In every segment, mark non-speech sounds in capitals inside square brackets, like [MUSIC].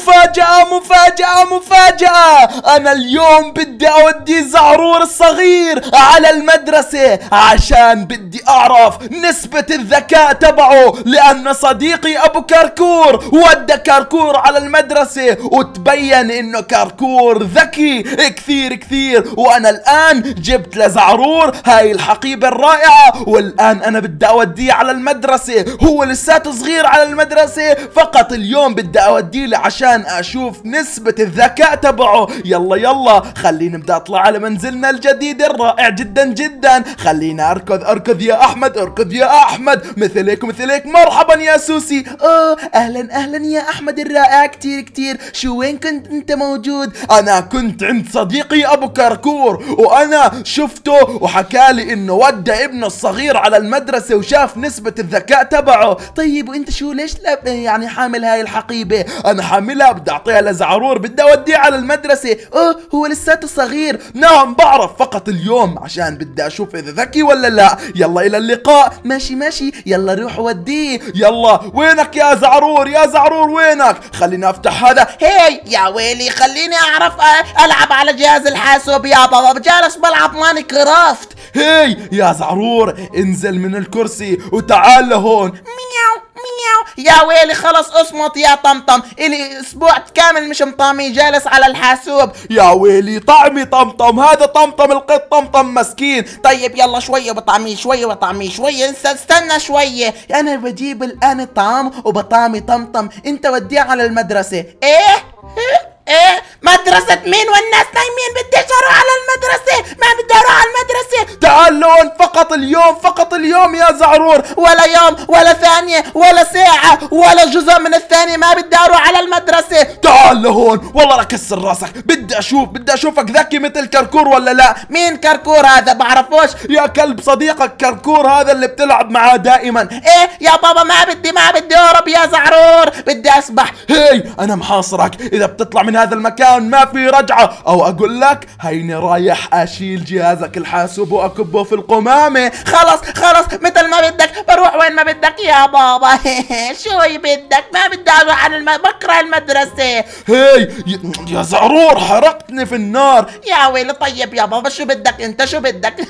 مفاجأة مفاجأة مفاجأة أنا اليوم بدي أودي زعرور الصغير على المدرسة عشان بدي أعرف نسبة الذكاء تبعه لأن صديقي أبو كركور ودى كركور على المدرسة وتبين إنه كركور ذكي كثير كثير وأنا الآن جبت لزعرور هاي الحقيبة الرائعة والآن أنا بدي أوديه على المدرسة هو لساته صغير على المدرسة فقط اليوم بدي أوديه لعشان عشان اشوف نسبة الذكاء تبعه يلا يلا خليني بدي اطلع على منزلنا الجديد الرائع جدا جدا خلينا اركض اركض يا احمد اركض يا احمد مثلك مثلك مرحبا يا سوسي اه اهلا اهلا يا احمد الرائع كتير كتير شو وين كنت انت موجود انا كنت عند صديقي ابو كركور وانا شفته وحكالي انه ودى ابنه الصغير على المدرسة وشاف نسبة الذكاء تبعه طيب وانت شو ليش لا يعني حامل هاي الحقيبة انا حامل لا بدي اعطيها لزعرور بدي اوديه على المدرسة اه هو لساته صغير نعم بعرف فقط اليوم عشان بدي اشوف اذا ذكي ولا لا يلا الى اللقاء ماشي ماشي يلا روح وديه يلا وينك يا زعرور يا زعرور وينك خليني افتح هذا هي يا ويلي خليني اعرف العب على جهاز الحاسوب يا بابا جالس بلعب ماني كرافت هي يا زعرور انزل من الكرسي وتعال لهون مياو مياو يا ويلي خلص اصمت يا طمطم الي اسبوع كامل مش مطامي جالس على الحاسوب يا ويلي طعمي طمطم هذا طمطم القط طمطم مسكين طيب يلا شويه بطعميه شويه بطعميه شويه استنى شويه انا بجيب الان طعم وبطعمي طمطم انت وديه على المدرسه ايه ايه, إيه؟ مدرسة مين والناس نايمين بدي اروح على المدرسة ما بدي اروح على المدرسة تعال فقط اليوم فقط اليوم يا زعرور ولا يوم ولا ثانية ولا ساعة ولا جزء من الثانية ما بدي اروح على المدرسة تعال لهون والله لكسر راسك بدي اشوف بدي اشوفك ذكي مثل كركور ولا لا مين كركور هذا بعرفوش يا كلب صديقك كركور هذا اللي بتلعب معاه دائما ايه يا بابا ما بدي ما بدي اهرب يا زعرور بدي اسبح هي انا محاصرك اذا بتطلع من هذا المكان الآن ما في رجعة أو أقول لك هيني رايح أشيل جهازك الحاسوب وأكبه في القمامة خلص خلص مثل ما بدك بروح وين ما بدك يا بابا [LAUGHS] شو بدك ما بدي أروح عن الم... بكره المدرسة هي يا زعرور حرقتني في النار يا ويلي طيب يا بابا شو بدك أنت شو بدك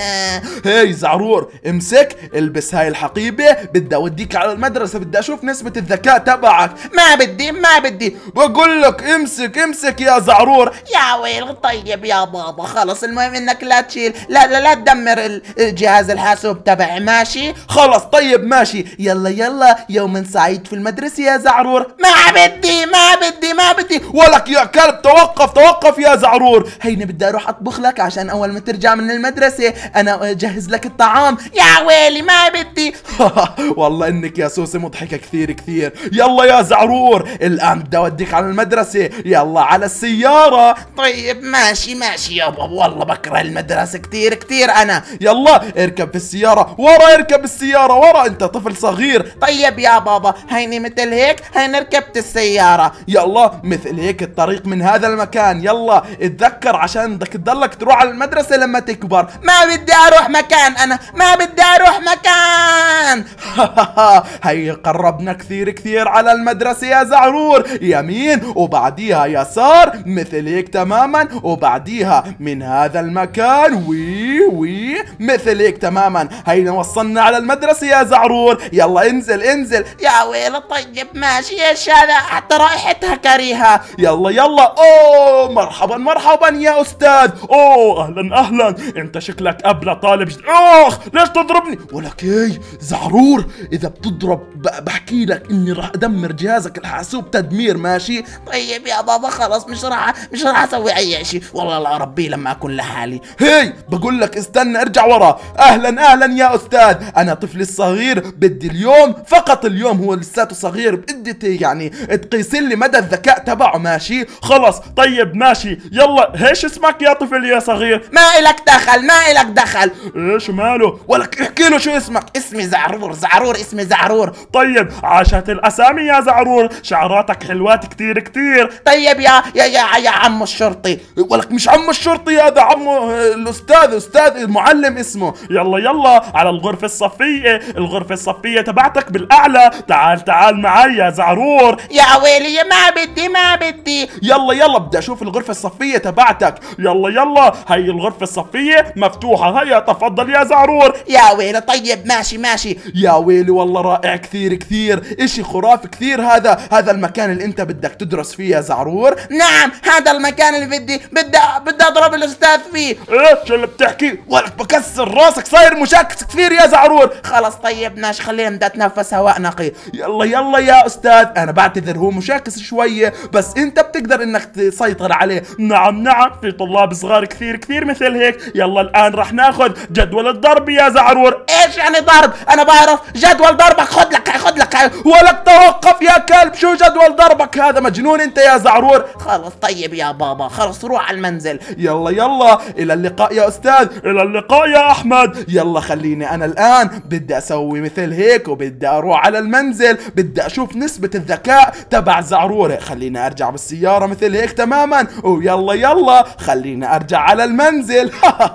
[LAUGHS] هي زعرور امسك البس هاي الحقيبة بدي أوديك على المدرسة بدي أشوف نسبة الذكاء تبعك ما بدي ما بدي بقول لك امسك امسك نفسك يا زعرور يا ويل طيب يا بابا خلص المهم انك لا تشيل لا لا لا تدمر الجهاز الحاسوب تبعي ماشي خلص طيب ماشي يلا يلا يوم سعيد في المدرسة يا زعرور ما بدي ما بدي ما بدي ولك يا كلب توقف توقف يا زعرور هيني بدي اروح اطبخ لك عشان اول ما ترجع من المدرسة انا اجهز لك الطعام يا ويلي ما بدي [LAUGHS] والله انك يا سوسة مضحكة كثير كثير يلا يا زعرور الان بدي اوديك على المدرسة يلا على السيارة طيب ماشي ماشي يا بابا والله بكره المدرسة كتير كتير أنا يلا اركب في السيارة ورا اركب السيارة ورا أنت طفل صغير طيب يا بابا هيني مثل هيك هيني ركبت السيارة يلا مثل هيك الطريق من هذا المكان يلا اتذكر عشان بدك تضلك تروح على المدرسة لما تكبر ما بدي أروح مكان أنا ما بدي أروح مكان [LAUGHS] هي قربنا كثير كثير على المدرسة يا زعرور يمين وبعديها يسار مثل هيك تماما وبعديها من هذا المكان وي وي مثل هيك تماما هينا وصلنا على المدرسة يا زعرور يلا انزل انزل يا ويلة طيب ماشي يا هذا حتى رائحتها كريهة يلا يلا اوه مرحبا مرحبا يا استاذ اوه اهلا اهلا انت شكلك ابلة طالب جد. اخ ليش تضربني ولك ايه زعرور اذا بتضرب بحكي لك اني راح ادمر جهازك الحاسوب تدمير ماشي طيب يا بابا خلص مش راح مش راح اسوي اي شيء والله لا ربي لما اكون لحالي هي بقول لك استنى ارجع ورا اهلا اهلا يا استاذ انا طفلي الصغير بدي اليوم فقط اليوم هو لساته صغير بدي يعني تقيس لي مدى الذكاء تبعه ماشي خلص طيب ماشي يلا هيش اسمك يا طفل يا صغير ما الك دخل ما الك دخل ايش ماله ولك احكي له شو اسمك اسمي زعرور زعرور زعرور اسمي زعرور طيب عاشت الاسامي يا زعرور شعراتك حلوات كتير كتير طيب يا يا يا, يا عم الشرطي ولك مش عم الشرطي هذا عم الاستاذ استاذ المعلم اسمه يلا يلا على الغرفه الصفيه الغرفه الصفيه تبعتك بالاعلى تعال تعال معي يا زعرور يا ويلي ما بدي ما بدي يلا يلا بدي اشوف الغرفه الصفيه تبعتك يلا يلا هي الغرفه الصفيه مفتوحه هيا تفضل يا زعرور يا ويلي طيب ماشي ماشي يا ويلي والله رائع كثير كثير اشي خرافي كثير هذا هذا المكان اللي انت بدك تدرس فيه يا زعرور نعم هذا المكان اللي بدي بدي بدي اضرب الاستاذ فيه ايش اللي بتحكي ولك بكسر راسك صاير مشاكس كثير يا زعرور خلص طيب ناش خلينا بدي اتنفس هواء نقي يلا يلا يا استاذ انا بعتذر هو مشاكس شويه بس انت بتقدر انك تسيطر عليه نعم نعم في طلاب صغار كثير كثير مثل هيك يلا الان رح ناخذ جدول الضرب يا زعرور ايش يعني ضرب انا بعرف جدول ضربك خد لك خد لك ولك توقف يا كلب شو جدول ضربك هذا مجنون انت يا زعرور خلص طيب يا بابا خلص روح على المنزل يلا يلا الى اللقاء يا استاذ الى اللقاء يا احمد يلا خليني انا الان بدي اسوي مثل هيك وبدي اروح على المنزل بدي اشوف نسبة الذكاء تبع زعروره خليني ارجع بالسيارة مثل هيك تماما ويلا يلا خليني ارجع على المنزل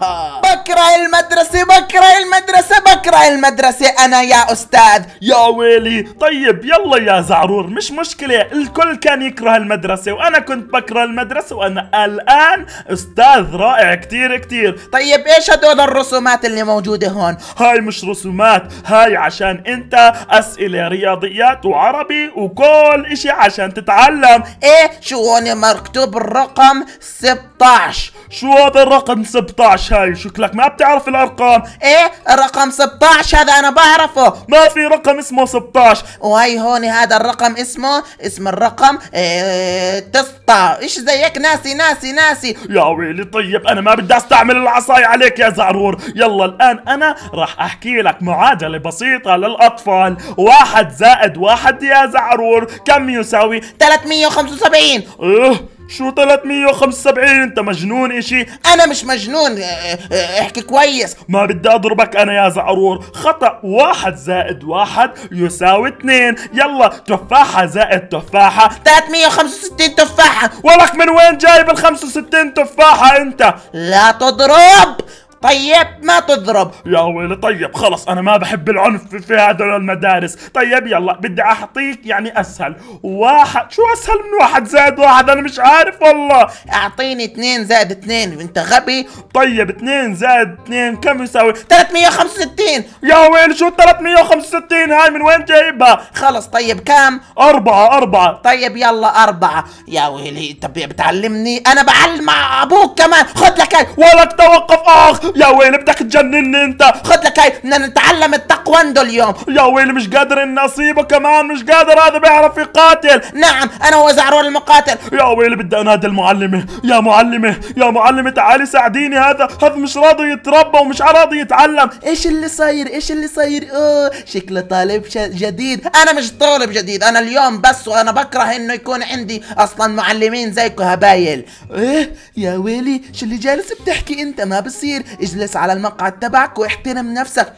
[LAUGHS] بكره المدرسة بكره المدرسة بكره المدرسة انا يا أستاذ يا ويلي طيب يلا يا زعرور مش مشكلة الكل كان يكره المدرسة وأنا كنت بكره المدرسة وأنا الآن أستاذ رائع كتير كتير طيب إيش هدول الرسومات اللي موجودة هون هاي مش رسومات هاي عشان أنت أسئلة رياضيات وعربي وكل إشي عشان تتعلم إيه شو هون مكتوب الرقم 16 شو هذا الرقم 16 هاي شكلك ما بتعرف الأرقام إيه الرقم 16 هذا أنا بعرفه ما في رقم اسمه 16 وهي هون هذا الرقم اسمه اسم الرقم ايه 19 ايش زيك ناسي ناسي ناسي يا ويلي طيب انا ما بدي استعمل العصاية عليك يا زعرور يلا الان انا راح احكي لك معادلة بسيطة للاطفال واحد زائد واحد يا زعرور كم يساوي 375 ايه شو 375 انت مجنون اشي انا مش مجنون آه، آه، آه، احكي كويس ما بدي اضربك انا يا زعرور خطأ واحد زائد واحد يساوي اثنين يلا تفاحة زائد تفاحة 365 تفاحة ولك من وين جايب ال 65 تفاحة انت لا تضرب طيب ما تضرب يا ويلي طيب خلص انا ما بحب العنف في هذول المدارس طيب يلا بدي اعطيك يعني اسهل واحد شو اسهل من واحد زائد واحد انا مش عارف والله اعطيني اثنين زائد اثنين انت غبي طيب اثنين زائد اثنين كم يساوي 365 يا ويلي شو 365 هاي من وين جايبها خلص طيب كم أربعة أربعة طيب يلا أربعة يا ويلي انت بتعلمني انا بعلم مع ابوك كمان خد لك هاي ولك توقف اخ يا ويلي بدك تجنني انت خد لك هاي بدنا نتعلم التاكواندو اليوم يا ويلي مش قادر نصيبه كمان مش قادر هذا بيعرف يقاتل نعم انا هو زعرور المقاتل يا ويلي بدي انادي المعلمه يا معلمه يا معلمه تعالي ساعديني هذا هذا مش راضي يتربى ومش راضي يتعلم ايش اللي صاير ايش اللي صاير اوه شكله طالب جديد انا مش طالب جديد انا اليوم بس وانا بكره انه يكون عندي اصلا معلمين زيكم هبايل ايه يا ويلي شو اللي جالس بتحكي انت ما بس تصير اجلس على المقعد تبعك واحترم نفسك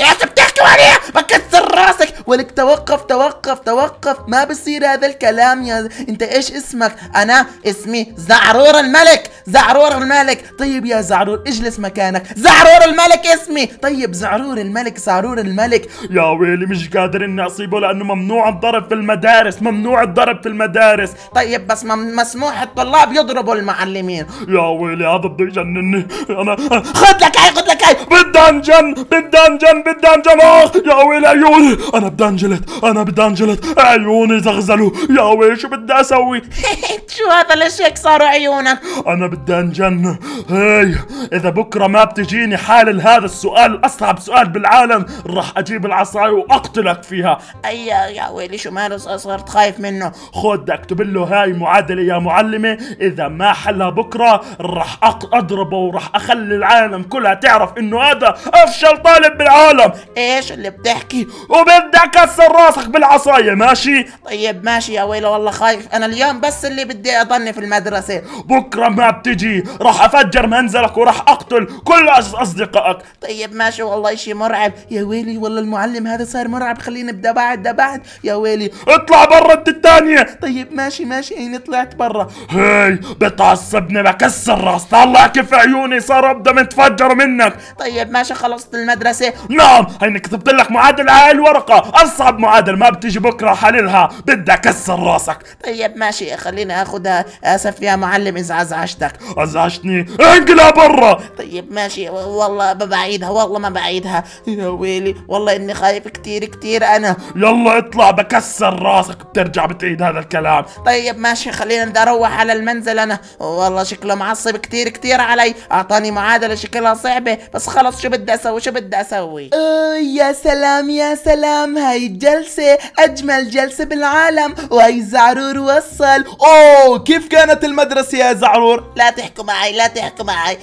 يا بتحكي عليها بكسر راسك ولك توقف توقف توقف ما بصير هذا الكلام يا انت ايش اسمك انا اسمي زعرور الملك زعرور الملك طيب يا زعرور اجلس مكانك زعرور الملك اسمي طيب زعرور الملك زعرور الملك يا ويلي مش قادر اني اصيبه لانه ممنوع الضرب في المدارس ممنوع الضرب في المدارس طيب بس مسموح الطلاب يضربوا المعلمين يا ويلي هذا بده يجنني انا خد لك هاي خد لك هاي بدي انجن بدي انجن بدي انجن اخ آه، يا ويلي عيوني أيوه. انا بدي انجلط انا بدي انجلط عيوني زغزلوا يا وي شو بدي اسوي [LAUGHS] شو هذا ليش هيك صاروا عيونك انا بدي انجن هي اذا بكره ما بتجيني حال هذا السؤال اصعب سؤال بالعالم راح اجيب العصاية واقتلك فيها اي يا ويلي شو ماله صرت خايف منه خد اكتب له هاي معادله يا معلمه اذا ما حلها بكره راح اضربه وراح اخلي العالم كلها تعرف انه هذا افشل طالب بالعالم ايش اللي بتحكي وبدك كسر راسك بالعصايه ماشي طيب ماشي يا ويلي والله خايف انا اليوم بس اللي بدي اضلني في المدرسه بكره ما بتجي راح افجر منزلك وراح اقتل كل اصدقائك طيب ماشي والله شيء مرعب يا ويلي والله المعلم هذا صار مرعب خليني ابدا بعد ده بعد يا ويلي اطلع برا انت الثانيه طيب ماشي ماشي هيني طلعت برا هاي بتعصبني بكسر راس طلع كيف عيوني صار ابدا متفجر منك طيب ماشي خلصت المدرسه نعم هيني كتبت لك معادله على الورقه اصعب معادله ما بتيجي بكره حللها بدي اكسر راسك طيب ماشي خليني اخذها اسف آه، يا معلم اذا ازعجتك ازعجتني انقلها برا طيب ماشي والله ما بعيدها والله ما بعيدها يا ويلي والله اني خايف كتير كتير انا يلا اطلع بكسر راسك بترجع بتعيد هذا الكلام طيب ماشي خلينا بدي اروح على المنزل انا والله شكله معصب كتير كتير علي اعطاني معادله شكلها صعبه بس خلص شو بدي اسوي شو بدي اسوي أه، يا سلام يا سلام هاي الجلسة أجمل جلسة بالعالم وهي زعرور وصل أوه كيف كانت المدرسة يا زعرور لا تحكوا معي لا تحكوا معي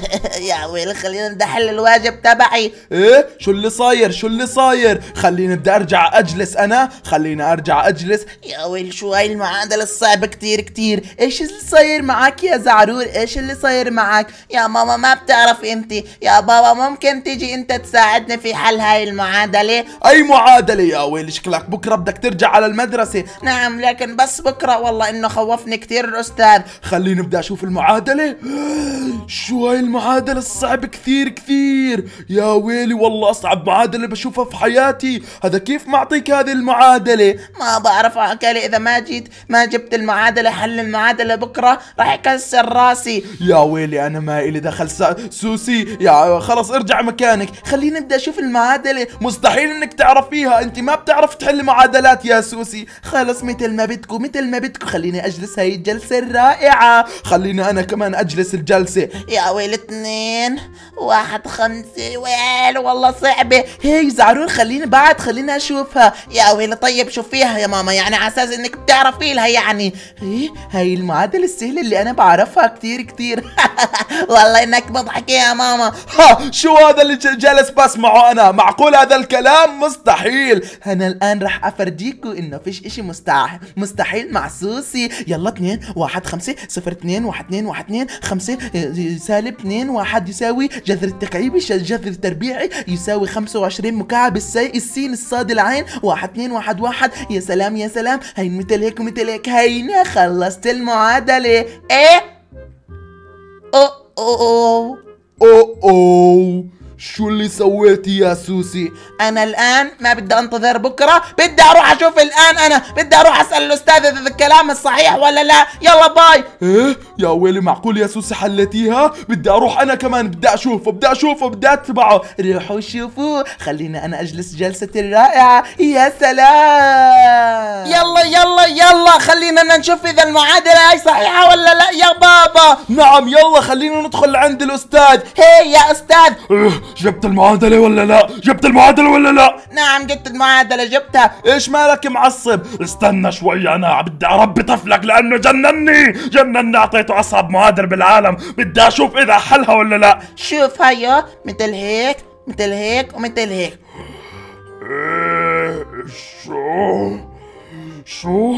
[LAUGHS] يا ويلي خلينا بدي أحل الواجب تبعي إيه شو اللي صاير شو اللي صاير خليني بدي أرجع أجلس أنا خليني أرجع أجلس يا ويلي شو هاي المعادلة الصعبة كتير كتير إيش اللي صاير معك يا زعرور إيش اللي صاير معك يا ماما ما بتعرف أنت يا بابا ممكن تيجي أنت تساعدني في حل هاي المعادلة أي معادلة المعادله يا ويلي شكلك بكره بدك ترجع على المدرسه نعم لكن بس بكره والله انه خوفني كثير الاستاذ خليني بدي اشوف المعادله شو هاي المعادله الصعب كثير كثير يا ويلي والله اصعب معادله بشوفها في حياتي هذا كيف معطيك هذه المعادله ما بعرف عكالي اذا ما جيت ما جبت المعادله حل المعادله بكره راح يكسر راسي يا ويلي انا ما الي دخل سوسي يا خلص ارجع مكانك خليني بدي اشوف المعادله مستحيل انك تعرفيها فيها انت ما بتعرف تحل معادلات يا سوسي خلص مثل ما بدكم مثل ما بدكم خليني اجلس هاي الجلسه الرائعه خليني انا كمان اجلس الجلسه يا ويل اثنين واحد خمسة ويل والله صعبة هي زعرور خليني بعد خليني اشوفها يا ويلي طيب شوفيها يا ماما يعني على اساس انك بتعرفي لها يعني هي إيه، هي المعادلة السهلة اللي انا بعرفها كثير كثير [LAUGHS] والله انك مضحكة يا ماما ها شو هذا اللي جالس بسمعه انا معقول هذا الكلام مستحيل جميل انا الان راح افرجيكو انه فيش اشي مستحيل مستحيل مع سوسي يلا اتنين واحد خمسة صفر اتنين واحد اتنين واحد اتنين خمسة سالب اتنين واحد يساوي جذر التكعيبي جذر التربيعي يساوي خمسة وعشرين مكعب السي السين الصاد العين واحد اتنين واحد واحد يا سلام يا سلام هين مثل هيك ومثل هيك هينا خلصت المعادلة ايه أو أو أو أو أو شو اللي سويتي يا سوسي انا الان ما بدي انتظر بكره بدي اروح اشوف الان انا بدي اروح اسال الاستاذ اذا الكلام الصحيح ولا لا يلا باي ايه يا ويلي معقول يا سوسي حلتيها بدي اروح انا كمان بدي اشوفه بدي اشوفه بدي اتبعه روحوا شوفوه خلينا انا اجلس جلستي الرائعه يا سلام يلا يلا يلا خلينا نشوف اذا المعادله هي صحيحه ولا لا يا بابا نعم يلا خلينا ندخل عند الاستاذ هي يا استاذ إيه؟ جبت المعادلة ولا لا؟ جبت المعادلة ولا لا؟ نعم جبت المعادلة جبتها، ايش مالك معصب؟ استنى شوي انا بدي اربي طفلك لانه جنني، جنني اعطيته اصعب معادلة بالعالم، بدي اشوف اذا حلها ولا لا. شوف هيو مثل هيك، مثل هيك ومثل هيك. ايه شو؟ شو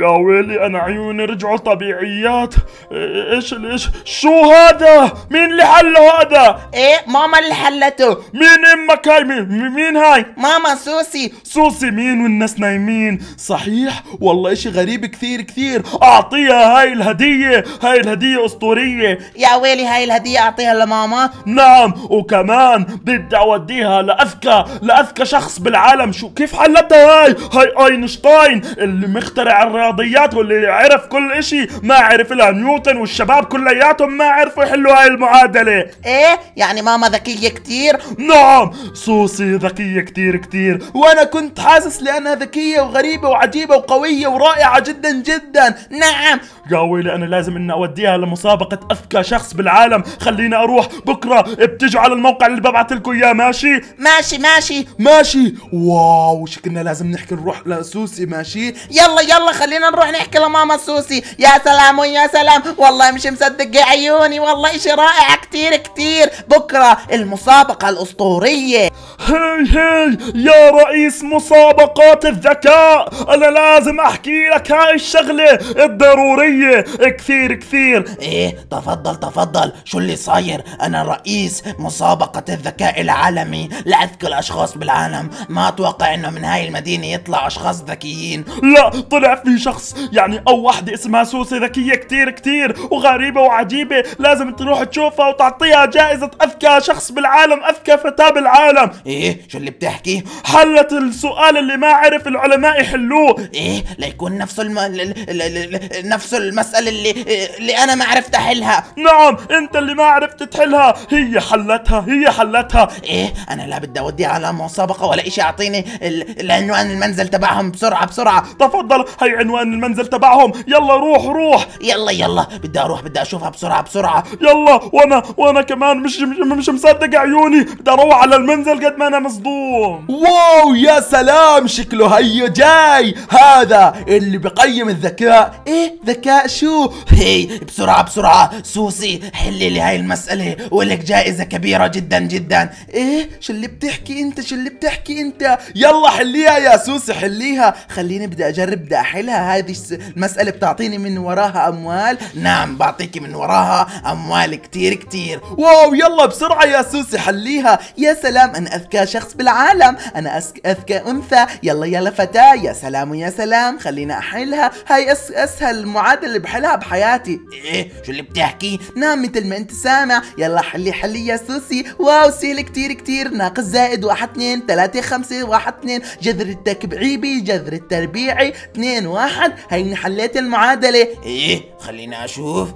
يا ويلي انا عيوني رجعوا طبيعيات ايش ايش شو هذا مين اللي حله هذا ايه ماما اللي حلته مين امك هاي مين, مين هاي ماما سوسي سوسي مين والناس نايمين صحيح والله اشي غريب كثير كثير اعطيها هاي الهدية هاي الهدية اسطورية يا ويلي هاي الهدية اعطيها لماما نعم وكمان بدي اوديها لاذكى لاذكى شخص بالعالم شو كيف حلتها هاي هاي اينشتاين اللي مخترع الرياضيات واللي عرف كل اشي ما عرف لها نيوتن والشباب كلياتهم ما عرفوا يحلوا هاي المعادلة ايه يعني ماما ذكية كتير نعم سوسي ذكية كتير كتير وانا كنت حاسس لانها ذكية وغريبة وعجيبة وقوية ورائعة جدا جدا نعم يا ويلي انا لازم اني اوديها لمسابقة اذكى شخص بالعالم خليني اروح بكرة بتجوا على الموقع اللي ببعث لكم اياه ماشي ماشي ماشي ماشي واو شكلنا لازم نحكي نروح لسوسي ماشي يلا يلا خلينا نروح نحكي لماما سوسي يا سلام ويا سلام والله مش مصدق عيوني والله اشي رائع كتير كتير بكرة المسابقة الأسطورية هاي هاي يا رئيس مسابقات الذكاء انا لازم احكي لك هاي الشغلة الضرورية كثير كثير ايه تفضل تفضل شو اللي صاير انا رئيس مسابقة الذكاء العالمي لاذكى الاشخاص بالعالم ما اتوقع انه من هاي المدينة يطلع اشخاص ذكيين لا طلع في شخص يعني او وحده اسمها سوسه ذكيه كثير كثير وغريبه وعجيبه لازم تروح تشوفها وتعطيها جائزه اذكى شخص بالعالم اذكى فتاه بالعالم ايه شو اللي بتحكي حلت السؤال اللي ما عرف العلماء يحلوه ايه ليكون نفسه الم... ل... ل... ل... نفسه المساله اللي اللي انا ما عرفت احلها نعم انت اللي ما عرفت تحلها هي حلتها هي حلتها ايه انا لا بدي اوديها على مسابقه ولا شيء اعطيني ال... العنوان المنزل تبعهم بسرعه بسرعه تفضل هي عنوان المنزل تبعهم يلا روح روح يلا يلا بدي اروح بدي اشوفها بسرعة بسرعة يلا وانا وانا كمان مش مش مصدق عيوني بدي اروح على المنزل قد ما انا مصدوم واو يا سلام شكله هيو جاي هذا اللي بقيم الذكاء ايه ذكاء شو هي بسرعة بسرعة سوسي حلي لي هاي المسألة ولك جائزة كبيرة جدا جدا ايه شو اللي بتحكي انت شو اللي بتحكي انت يلا حليها يا سوسي حليها خليني بدي اجرب بدي احلها هذه المساله بتعطيني من وراها اموال نعم بعطيكي من وراها اموال كتير كتير واو يلا بسرعه يا سوسي حليها يا سلام انا اذكى شخص بالعالم انا اذكى انثى يلا يلا فتاه يا سلام يا سلام خلينا احلها هاي أس اسهل معادله اللي بحلها بحياتي ايه شو اللي بتحكي نعم مثل ما انت سامع يلا حلي حلي يا سوسي واو سهل كتير كتير ناقص زائد واحد اثنين ثلاثة خمسة واحد اثنين جذر التكعيبي جذر التربية طبيعي 2 1 هيني حليت المعادله ايه خليني اشوف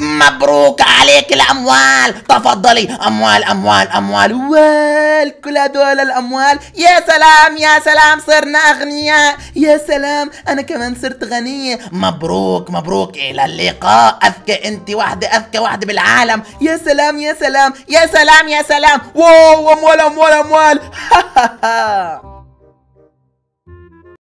مبروك عليك الاموال تفضلي اموال اموال اموال وال كل هدول الاموال يا سلام يا سلام صرنا اغنياء يا سلام انا كمان صرت غنيه مبروك مبروك الى اللقاء اذكى انت واحده اذكى واحده بالعالم يا سلام يا سلام يا سلام يا سلام واو اموال اموال اموال [LAUGHS]